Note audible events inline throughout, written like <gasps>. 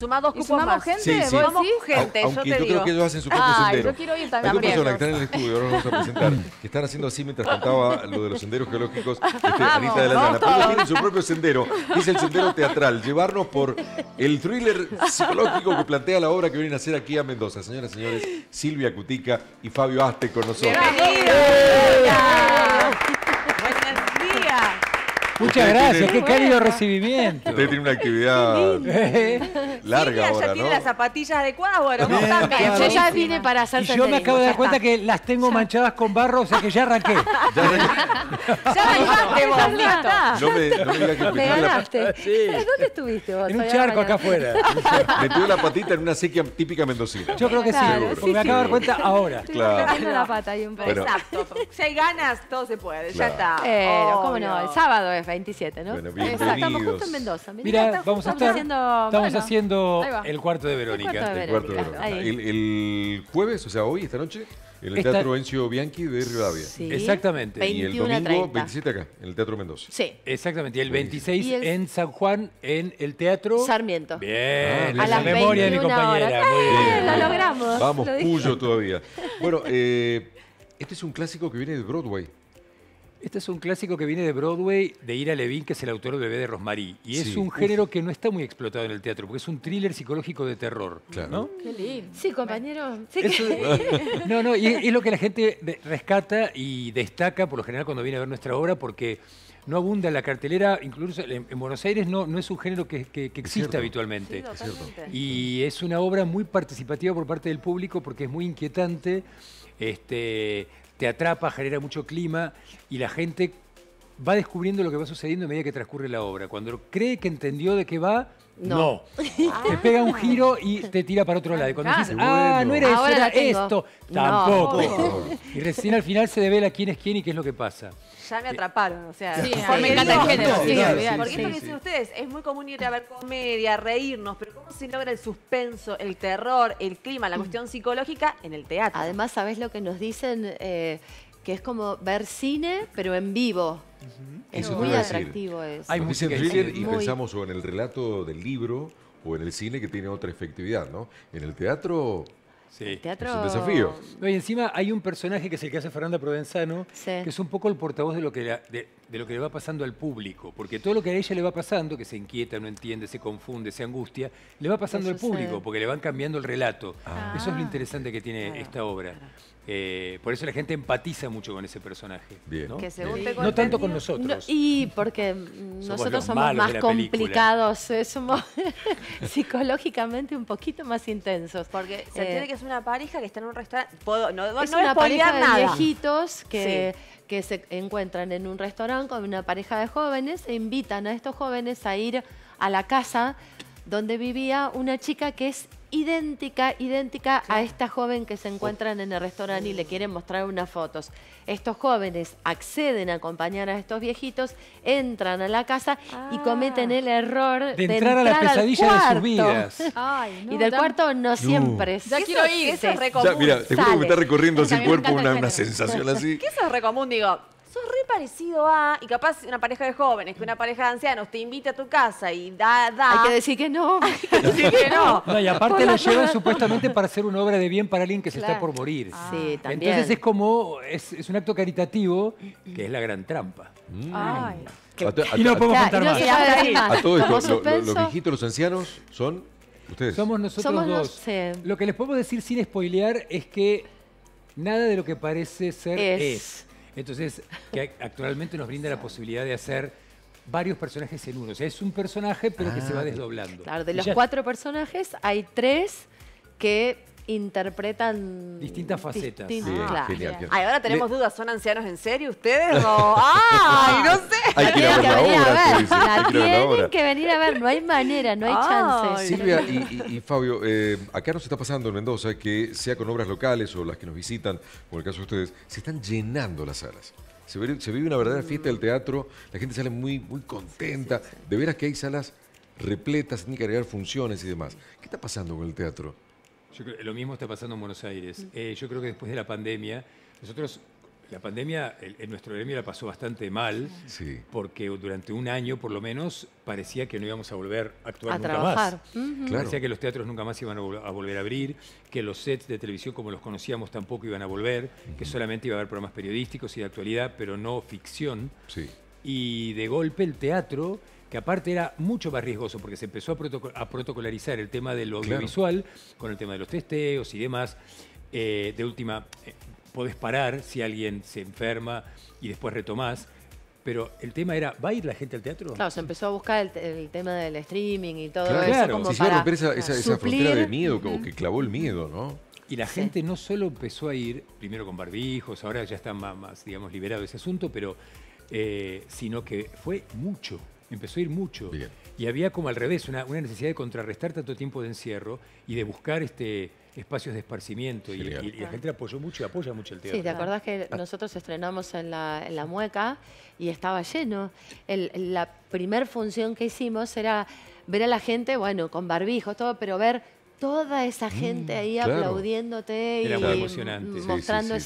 Sumamos, y sumamos gente, sí, sí. gente. Aunque yo, creo que ellos hacen su propio ah, sendero. Yo quiero ir también. Hay dos personas que están en el estudio, ahora vamos a presentar, que están haciendo así mientras cantaba lo de los senderos geológicos. <laughs> Este, Anita de la Llana. Pero ellos tienen su propio sendero, es el sendero teatral. Llevarnos por el thriller psicológico que plantea la obra que vienen a hacer aquí a Mendoza. Señoras y señores, Silvia Cutica y Fabio Aste con nosotros. Muchas gracias, qué cálido recibimiento. Usted tiene una actividad larga ahora, ya tiene las zapatillas adecuadas, bueno, también. Yo ya vine para hacer Y yo me acabo de dar cuenta que las tengo manchadas con barro, o sea que ya arranqué. <laughs> Ya arranqué. vos, listo. No me, me Me ganaste. Ah, ¿Dónde estuviste vos? En un charco acá afuera. Me Metió la patita en una sequía típica mendocina. Yo creo que sí. Me acabo de dar cuenta ahora. Claro. la pata y un Exacto. Si hay ganas, todo se puede. Ya está. Pero, cómo no. El sábado es 27, ¿no? Estamos justo en Mendoza. Mira, vamos a estar. estamos haciendo el cuarto de Verónica. El cuarto de Verónica. El, jueves, o sea, hoy, esta noche, en el Teatro Encio Bianchi de Rivadavia. Exactamente. y el domingo 27 acá, en el Teatro Mendoza. Sí. Exactamente. Y el 26 en San Juan, en el Teatro... Sarmiento. Bien. a ah, la memoria de mi compañera. Muy eh, bien, Lo logramos. Vamos, Puyo todavía. <laughs> Bueno, eh, este es un clásico que viene de Broadway. Este es un clásico que viene de Broadway, de Ira Levin, que es el autor de Bebé de Rosmarí. Y es un género que no está muy explotado en el teatro, porque es un thriller psicológico de terror. Claro. Qué lindo. Sí, compañero. <laughs> no, no, y es lo que la gente rescata y destaca, por lo general, cuando viene a ver nuestra obra, porque no abunda en la cartelera, incluso en, Buenos Aires no, es un género que, existe habitualmente. y es una obra muy participativa por parte del público porque es muy inquietante. Este, te atrapa, genera mucho clima y la gente va descubriendo lo que va sucediendo a medida que transcurre la obra. Cuando cree que entendió de qué va, no. no. <laughs> Te pega un ah. giro y te tira para otro lado. Y cuando dices, ah, no era eso, era esto. Tampoco. Y recién al final se devela quién es quién y qué es lo que pasa. Ya me atraparon, o sea, sí, me encanta el género. porque esto que dicen ustedes, es muy común ir a ver comedia, reírnos, pero ¿cómo se logra el suspenso, el terror, el clima, la mm. cuestión psicológica en el teatro? Además, ¿sabés lo que nos dicen? Eh, que es como ver cine, pero en vivo. Es muy atractivo eso. Hay en thriller y pensamos o en el relato del libro o en el cine que tiene otra efectividad, ¿no? En el teatro Sí. Es un desafío. y encima hay un personaje que es el que hace Fernanda Provenzano, que es un poco el portavoz de lo, que le va pasando al público. Porque todo lo que a ella le va pasando, que se inquieta, no entiende, se confunde, se angustia, le va pasando al público, porque le van cambiando el relato. Ah. Eso es lo interesante que tiene esta obra. Eh, por eso la gente empatiza mucho con ese personaje. ¿no? tanto con nosotros. y porque nosotros somos más complicados, eh, somos <laughs> psicológicamente un poquito más intensos. Porque se entiende eh, que es una pareja que está en un restaurante. no, es una pareja de viejitos que, que se encuentran en un restaurante con una pareja de jóvenes e invitan a estos jóvenes a ir a la casa donde vivía una chica que es idéntica, idéntica a esta joven que se encuentran en el restaurante y le quieren mostrar unas fotos. Estos jóvenes acceden a acompañar a estos viejitos, entran a la casa y ah. cometen el error de, entrar, a la pesadilla de sus vidas. y del cuarto no siempre. Ya quiero ir. es mira, te juro que está recorriendo así cuerpo una, sensación así. <laughs> ¿Qué es recomún? digo sos re parecido a, y capaz una pareja de jóvenes, que una pareja de ancianos te invita a tu casa y da, da. Hay que decir que no. <laughs> Hay que decir que no. <laughs> no y aparte lo llevan supuestamente para hacer una obra de bien para alguien que se está por morir. Ah. Sí, también. Entonces es como, es, un acto caritativo que es la gran trampa. Mm. Ay. y no podemos contar más. A todos esto, los viejitos, los ancianos, son ustedes. Somos nosotros dos. lo que les podemos decir sin spoilear es que nada de lo que parece ser es. Entonces, que actualmente nos brinda la posibilidad de hacer varios personajes en uno. O sea, es un personaje, pero que se va ah. desdoblando. Claro, de los cuatro personajes hay tres que interpretan distintas facetas. ahora tenemos dudas, ¿son ancianos en serio ustedes? O... <laughs> ¡Ay, no sé! Hay que, ir a ver. tienen que venir a ver, no hay manera, no hay chance. Silvia y, Fabio, eh, acá nos está pasando en Mendoza que sea con obras locales o las que nos visitan, como el caso de ustedes, se están llenando las salas. Se vive, una verdadera fiesta del teatro, la gente sale muy, muy contenta. de veras que hay salas repletas, tienen que agregar funciones y demás. ¿Qué está pasando con el teatro? lo mismo está pasando en Buenos Aires. Mm. Eh, yo creo que después de la pandemia, nosotros, la pandemia, en nuestro gremio la pasó bastante mal, porque durante un año por lo menos parecía que no íbamos a volver a actuar a trabajar. más. Parecía que los teatros nunca más iban a, volver a abrir, que los sets de televisión como los conocíamos tampoco iban a volver, que solamente iba a haber programas periodísticos y de actualidad, pero no ficción. Y de golpe el teatro que aparte era mucho más riesgoso porque se empezó a, protocolarizar el tema de lo audiovisual con el tema de los testeos y demás. Eh, de última, eh, podés parar si alguien se enferma y después retomás. Pero el tema era, ¿va a ir la gente al teatro? Claro, se empezó a buscar el, tema del streaming y todo eso. se romper esa, frontera de miedo que clavó el miedo, ¿no? Y la gente no solo empezó a ir, primero con barbijos, ahora ya está más, digamos, liberado ese asunto, pero eh, sino que fue mucho empezó a ir mucho. Y había como al revés, una, necesidad de contrarrestar tanto tiempo de encierro y de buscar este, espacios de esparcimiento. Y, la gente apoyó mucho y apoya mucho el teatro. Sí, ¿te acordás que nosotros estrenamos en la, Mueca y estaba lleno? la primer función que hicimos era ver a la gente, bueno, con barbijos, todo, pero ver toda esa gente mm, ahí aplaudiéndote y mostrando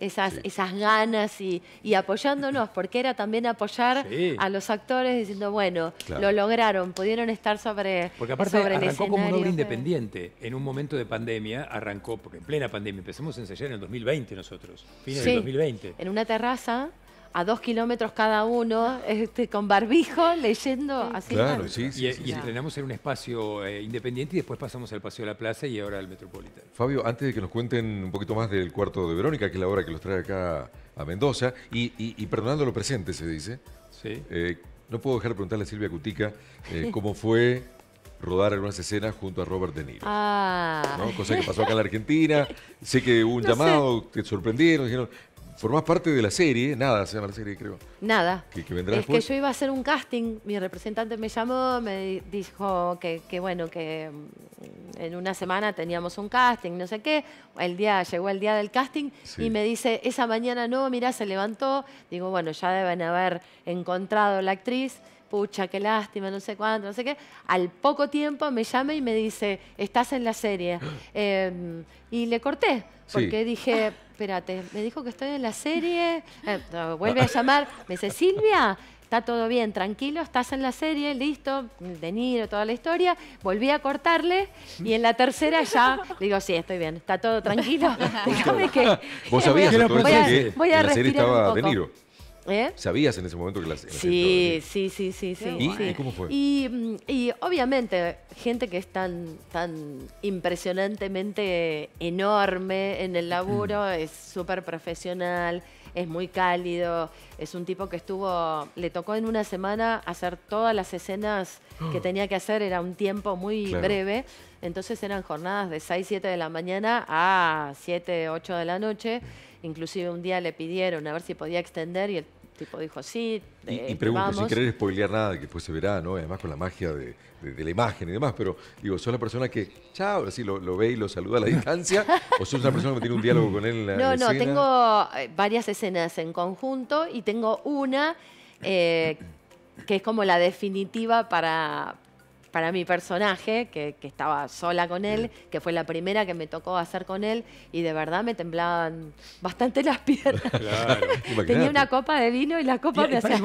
esas, ganas y, apoyándonos, porque era también apoyar a los actores diciendo, bueno, lo lograron, pudieron estar sobre Porque aparte arrancó como un obra independiente, en un momento de pandemia arrancó, porque en plena pandemia empezamos a ensayar en el 2020 nosotros, fines del 2020. En una terraza a dos kilómetros cada uno, este, con barbijo, leyendo así. Claro, y, entrenamos en un espacio eh, independiente y después pasamos al Paseo de la Plaza y ahora al Metropolitano. Fabio, antes de que nos cuenten un poquito más del cuarto de Verónica, que es la hora que los trae acá a Mendoza, y, perdonando lo presente, se dice. Eh, no puedo dejar de preguntarle a Silvia Cutica eh, cómo fue rodar algunas escenas junto a Robert De Niro. Ah. Cosa que pasó acá en la Argentina. Sé que hubo un llamado, que te sorprendieron, dijeron, Formás parte de la serie, nada se llama la serie, creo. Nada. es que yo iba a hacer un casting, mi representante me llamó, me dijo que, bueno, que mm, en una semana teníamos un casting, no sé qué. El día, llegó el día del casting y me dice, esa mañana no, mirá, se levantó. Digo, bueno, ya deben haber encontrado la actriz pucha, qué lástima, no sé cuánto, no sé qué. Al poco tiempo me llama y me dice, estás en la serie. <gasps> Em, y le corté, porque <laughs> dije, espérate, me dijo que estoy en la serie, <laughs> eh, vuelve a llamar, me dice, Silvia, está todo bien, tranquilo, estás en la serie, listo, De Niro, toda la historia. Volví a cortarle y en la tercera ya digo, sí, estoy bien, está todo tranquilo. <laughs> Déjame que... <laughs> ¿Vos sabías que voy en la serie estaba De Niro? ¿Sabías en ese momento que las... Sí, sí, sí, sí, sí. ¿Y, sí. ¿Y cómo fue? Mm, y, obviamente, gente que es tan, tan impresionantemente enorme en el laburo, mm. es súper profesional es muy cálido, es un tipo que estuvo, le tocó en una semana hacer todas las escenas que <gasps> tenía que hacer, era un tiempo muy breve, entonces eran jornadas de 6, 7 de la mañana a 7, 8 de la noche, inclusive un día le pidieron a ver si podía extender y el tipo dijo sí. y, este, pregunto, sin querer spoilear nada, que después se verá, ¿no? Además con la magia de, la imagen y demás, pero digo, ¿sos la persona que, chao, así lo, lo, ve y lo saluda a la distancia? <laughs> ¿O sos una persona que tiene un diálogo con él en la, No, no, tengo eh, varias escenas en conjunto y tengo una eh, que es como la definitiva para, para mi personaje, que, estaba sola con él, que fue la primera que me tocó hacer con él, y de verdad me temblaban bastante las piernas. <laughs> tenía una copa de vino y la copa eh, me hacía...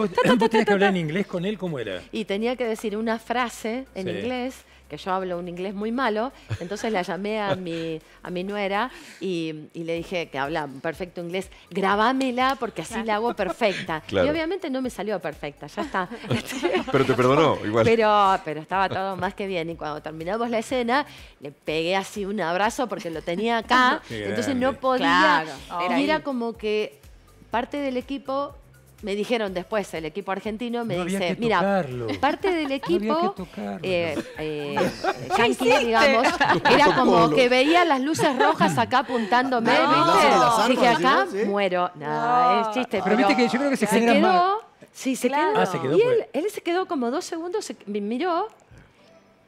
que hablar en inglés con él? ¿Cómo era? Y tenía que decir una frase en inglés que yo hablo un inglés muy malo, entonces la llamé a mi, a mi nuera y, le dije que habla perfecto inglés, grabámela porque así la hago perfecta. Y obviamente no me salió perfecta, ya está. <laughs> pero te perdonó igual. Pero, pero estaba todo más que bien y cuando terminamos la escena le pegué así un abrazo porque lo tenía acá, <laughs> entonces no podía. Claro. era como que parte del equipo me dijeron después el equipo argentino, me dice, mira, parte del equipo, yankee, digamos, era como que veía las luces rojas acá <laughs> apuntándome, ¿viste? Dije, acá muero. No, es chiste. Pero, viste que yo creo que se, quedó, Sí, se quedó. Ah, se quedó y él, él, se quedó como dos segundos, me miró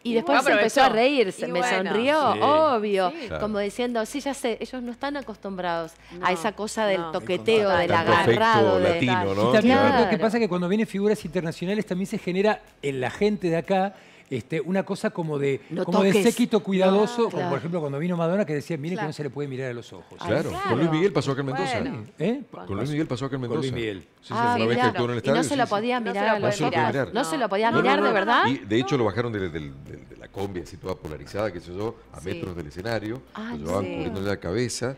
y después empezó a reírse, me sonrió, obvio, como diciendo, sí, ya sé, ellos no están acostumbrados a esa cosa del toqueteo, del agarrado. De latino, ¿no? Y lo que pasa es que cuando vienen figuras internacionales también se genera en la gente de acá este, una cosa como de, como de séquito cuidadoso, como por ejemplo cuando vino Madonna que decía, mire que no se le puede mirar a los ojos. Claro, con Luis Miguel pasó a en Mendoza. ¿Eh? Con Luis Miguel pasó a en Mendoza. Con Luis Miguel. Sí, ah, una vez que en el estadio. no se lo podía mirar No se lo podía mirar, de verdad. Y de hecho lo bajaron del combi así toda polarizada, qué sé yo, a metros del escenario, Ay, lo van cubriéndole la cabeza.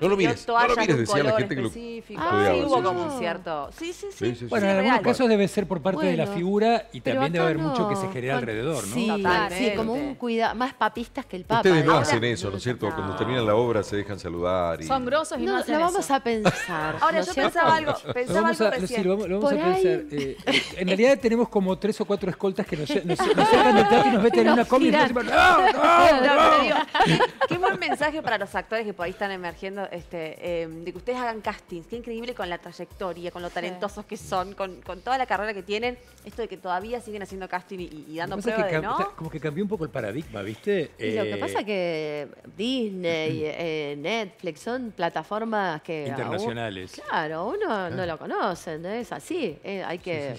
no lo mires, no lo mires, decía la gente que lo ah, sí, hubo como un cierto... Sí, sí, sí. Bueno, en algunos casos debe ser por parte de la figura y también debe haber mucho que se genere alrededor, ¿no? Sí, sí como un cuidado, más papistas que el Papa. Ustedes no hacen eso, ¿no es cierto? Cuando terminan la obra se dejan saludar y... Son grosos y no, no lo vamos a pensar. Ahora, yo pensaba algo, pensaba algo Lo vamos a pensar. Eh, eh, en realidad tenemos como tres o cuatro escoltas que nos sacan del teatro y nos meten en una Qué, buen mensaje para los actores que por ahí están emergiendo, este, em, de que ustedes hagan castings. Qué increíble con la trayectoria, con lo talentosos que son, con, toda la carrera que tienen. Esto de que todavía siguen haciendo casting y, dando prueba ¿no? Como que cambió un poco el paradigma, ¿viste? lo que eh, pasa es que Disney, <clears throat> eh, Netflix son plataformas que... Internacionales. claro, uno ah. no lo conocen, es así. Eh, hay que...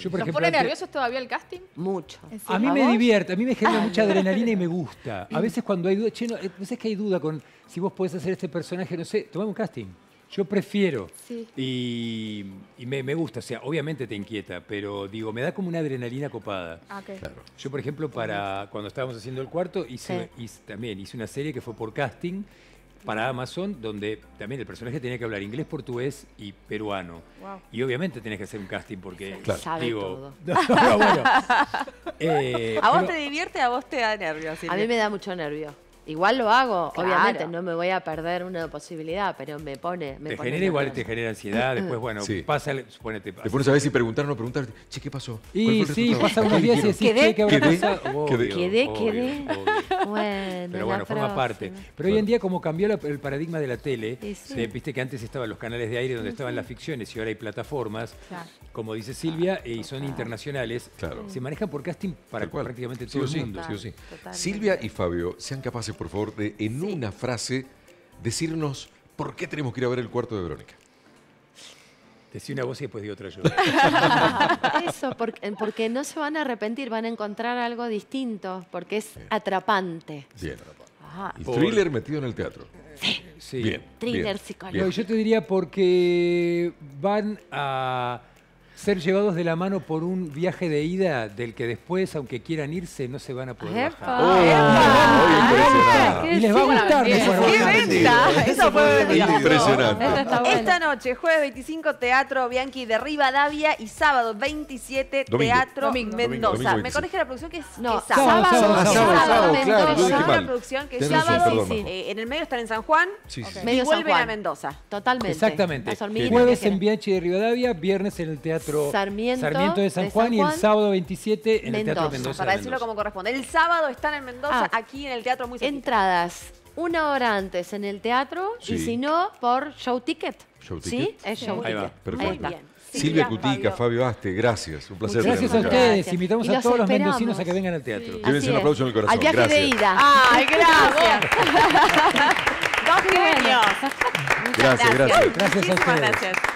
nerviosos todavía el casting? Mucho. A mí me divierte, a mí me genera ah, mucha adrenalina adrenalina y me gusta. A veces cuando hay duda, eh, que hay duda con si vos podés hacer este personaje, no sé, tomamos un casting. Yo prefiero. Sí. Y, me, gusta, o sea, obviamente te inquieta, pero digo, me da como una adrenalina copada. Ah, claro. Yo, por ejemplo, para cuando estábamos haciendo el cuarto, hice, también hice una serie que fue por casting para Amazon, donde también el personaje tenía que hablar inglés, portugués y peruano. Y obviamente tenés que hacer un casting porque claro. Sabe digo, todo. <laughs> Ah, eh, a vos te divierte, a vos te da nervios. A mí me da mucho nervio. Igual lo hago, obviamente no me voy a perder una posibilidad, pero me pone. te genera igual, te genera ansiedad, <clears throat> después, bueno, sí. pasa, suponete. Pasa. Después sabes si preguntar o no preguntar, che, ¿qué pasó? Y sí, pasa unos días y decís, che, ¿qué habrá quedé, quedé, pero bueno, forma parte. Pero hoy en día, como cambió el paradigma de la tele, eh, viste que antes estaban los canales de aire donde estaban las ficciones y ahora hay plataformas, como dice Silvia, eh, y son internacionales. Se manejan por casting para prácticamente todo el mundo. Silvia y Fabio, sean capaces, por favor, de en una frase decirnos por qué tenemos que ir a ver el cuarto de Verónica. Decí una voz y después di otra yo. <laughs> Eso, eh, porque, no se van a arrepentir, van a encontrar algo distinto, porque es atrapante. Bien. Ajá. thriller metido en el teatro. Sí. Bien. Thriller psicológico. yo te diría porque van a ser llevados de la mano por un viaje de ida del que después, aunque quieran irse, no se van a poder ¡Epa! bajar. les va a gustar. ¡Qué, venta! Eso, fue impresionante. Esta, noche, jueves 25, Teatro Bianchi de Rivadavia y sábado 27, Teatro Mendoza. Me corrige la producción que es sábado. Sábado, sábado, Mendoza. producción que en el medio están en San Juan y vuelven a Mendoza. Totalmente. Exactamente. Jueves en Bianchi de Rivadavia, viernes en el Teatro Sarmiento, de, San, Juan, y el sábado 27 en Mendoza, el Teatro Mendoza. Para decirlo como corresponde. El sábado están en Mendoza, ah, aquí en el Teatro muy Entradas una hora antes en el teatro y si no, por show ticket. ¿Sí? Es show Ahí Va. Perfecto. Silvia Cutica, Fabio. Aste, gracias. Un placer. Gracias a ustedes. Invitamos a todos los mendocinos a que vengan al teatro. un aplauso en el corazón. Al viaje gracias. de ida. ¡Ay, <laughs> gracias! <laughs> Dos genios. Gracias, gracias. Gracias a Gracias.